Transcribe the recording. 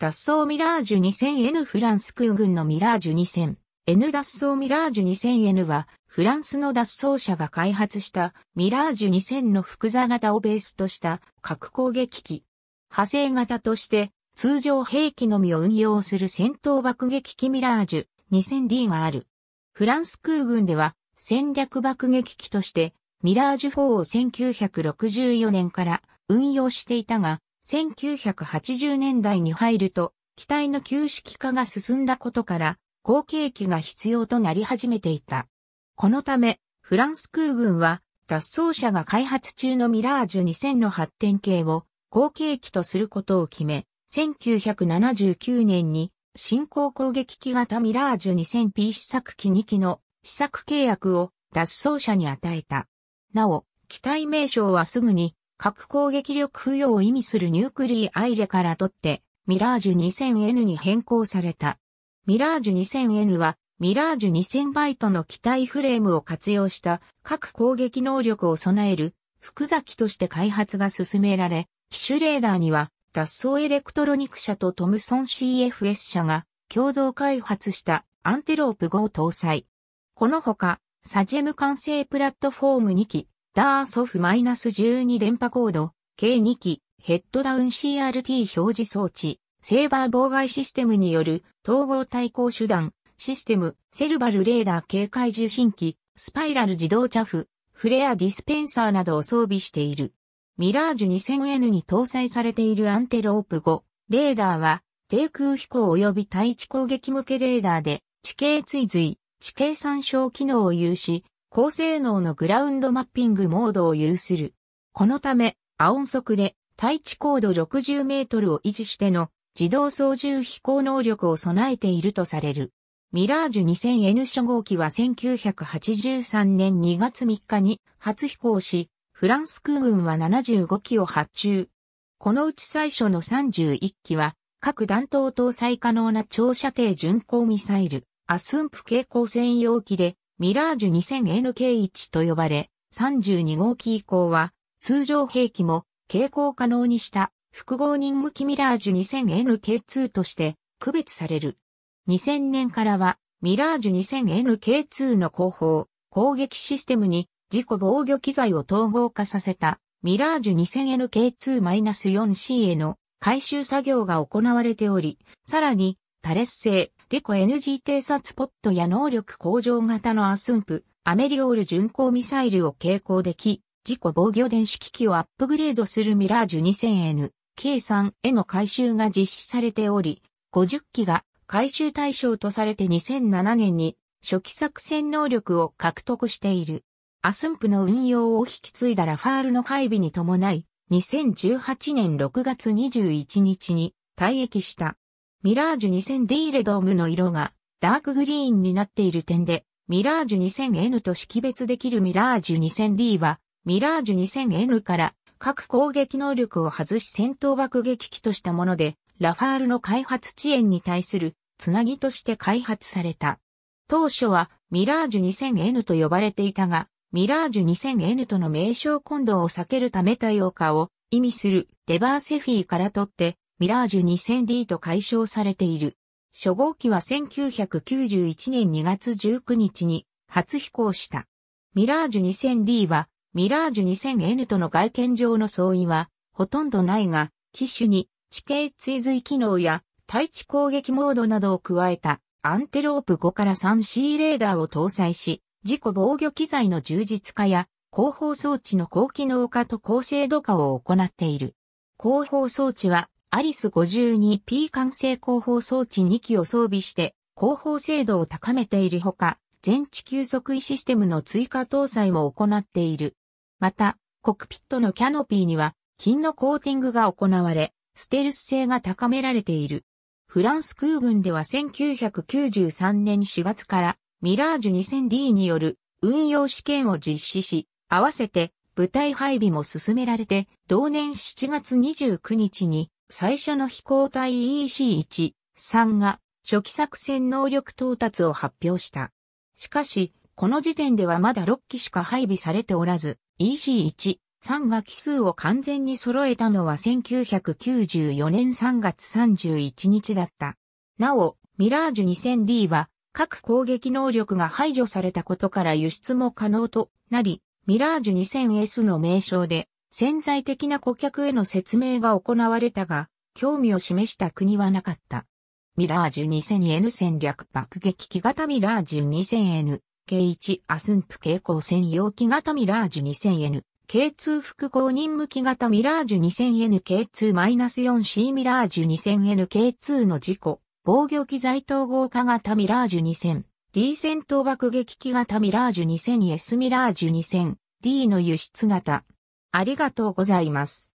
脱走ミラージュ 2000N フランス空軍のミラージュ2000。N 脱走ミラージュ 2000N は、フランスの脱走者が開発したミラージュ2000の複座型をベースとした核攻撃機。派生型として、通常兵器のみを運用する戦闘爆撃機ミラージュ 2000D がある。フランス空軍では、戦略爆撃機として、ミラージュ4を1964年から運用していたが、1980年代に入ると、機体の旧式化が進んだことから、後継機が必要となり始めていた。このため、フランス空軍は、脱走者が開発中のミラージュ2000の発展系を後継機とすることを決め、1979年に新興攻撃機型ミラージュ 2000P 試作機2機の試作契約を脱走者に与えた。なお、機体名称はすぐに核攻撃力付与を意味するニュークリーアイレから取って、ミラージュ 2000N に変更された。ミラージュ 2000N は、ミラージュ2000バイトの機体フレームを活用した核攻撃能力を備える、複雑機として開発が進められ、機種レーダーには、脱走エレクトロニク社とトムソン CFS 社が共同開発したアンテロープ5を搭載。このほか、サジェム完成プラットフォーム2機、ダーソフ -12 電波コード、計2機、ヘッドダウン CRT 表示装置、セーバー妨害システムによる統合対抗手段、システム、セルバルレーダー警戒受信機、スパイラル自動チャフ、フレアディスペンサーなどを装備している。ミラージュ 2000N に搭載されているアンテロープ5、レーダーは、低空飛行及び対地攻撃向けレーダーで、地形追随、地形参照機能を有し、高性能のグラウンドマッピングモードを有する。このため、アオン速で対地高度60メートルを維持しての自動操縦飛行能力を備えているとされる。ミラージュ 2000N 初号機は1983年2月3日に初飛行し、フランス空軍は75機を発注。このうち最初の31機は、各弾頭搭載可能な長射程巡航ミサイル、アスンプ蛍光専用機で、ミラージュ 2000NK1 と呼ばれ、32号機以降は、通常兵器も携行可能にした複合人向きミラージュ 2000NK2 として区別される。2000年からは、ミラージュ 2000NK2 の後方、攻撃システムに自己防御機材を統合化させた、ミラージュ 2000NK2-4C への回収作業が行われており、さらに、多列性、レコ NG 偵察ポットや能力向上型のアスンプ、アメリオール巡航ミサイルを携行でき、自己防御電子機器をアップグレードするミラージュ 2000N、K3 への改修が実施されており、50機が改修対象とされて2007年に初期作戦能力を獲得している。アスンプの運用を引き継いだラファールの配備に伴い、2018年6月21日に退役した。ミラージュ 2000D レドームの色がダークグリーンになっている点で、ミラージュ 2000N と識別できるミラージュ 2000D は、ミラージュ 2000N から各攻撃能力を外し戦闘爆撃機としたもので、ラファールの開発遅延に対するつなぎとして開発された。当初はミラージュ 2000N と呼ばれていたが、ミラージュ 2000N との名称混同を避けるため多様化を意味するデバーセフィーからとってミラージュ 2000D と解消されている。初号機は1991年2月19日に初飛行した。ミラージュ 2000D はミラージュ 2000N との外見上の相違はほとんどないが、機種に地形追随機能や対地攻撃モードなどを加えたアンテロープ5から 3C レーダーを搭載し、事故防御機材の充実化や後方装置の高機能化と高精度化を行っている。後方装置はアリス 52P 完成広報装置2機を装備して広報精度を高めているほか、全地球測位システムの追加搭載も行っている。また、コックピットのキャノピーには金のコーティングが行われ、ステルス性が高められている。フランス空軍では1993年4月からミラージュ 2000D による運用試験を実施し、合わせて部隊配備も進められて、同年7月29日に最初の飛行隊 EC1、3が初期作戦能力到達を発表した。しかし、この時点ではまだ6機しか配備されておらず、EC1、3が機数を完全に揃えたのは1994年3月31日だった。なお、ミラージュ 2000D は各攻撃能力が排除されたことから輸出も可能となり、ミラージュ 2000S の名称で潜在的な顧客への説明が行われたが、興味を示した国はなかった。ミラージュ 2000N 戦略爆撃機型ミラージュ 2000N、K1 アスンプ蛍光専用機型ミラージュ 2000N、K2 複合任務機型ミラージュ 2000N、K2-4C ミラージュ 2000N、K2 の事故、防御機材統合化型ミラージュ2000、D 戦闘爆撃機型ミラージュ 2000S ミラージュ2000、D の輸出型、ありがとうございます。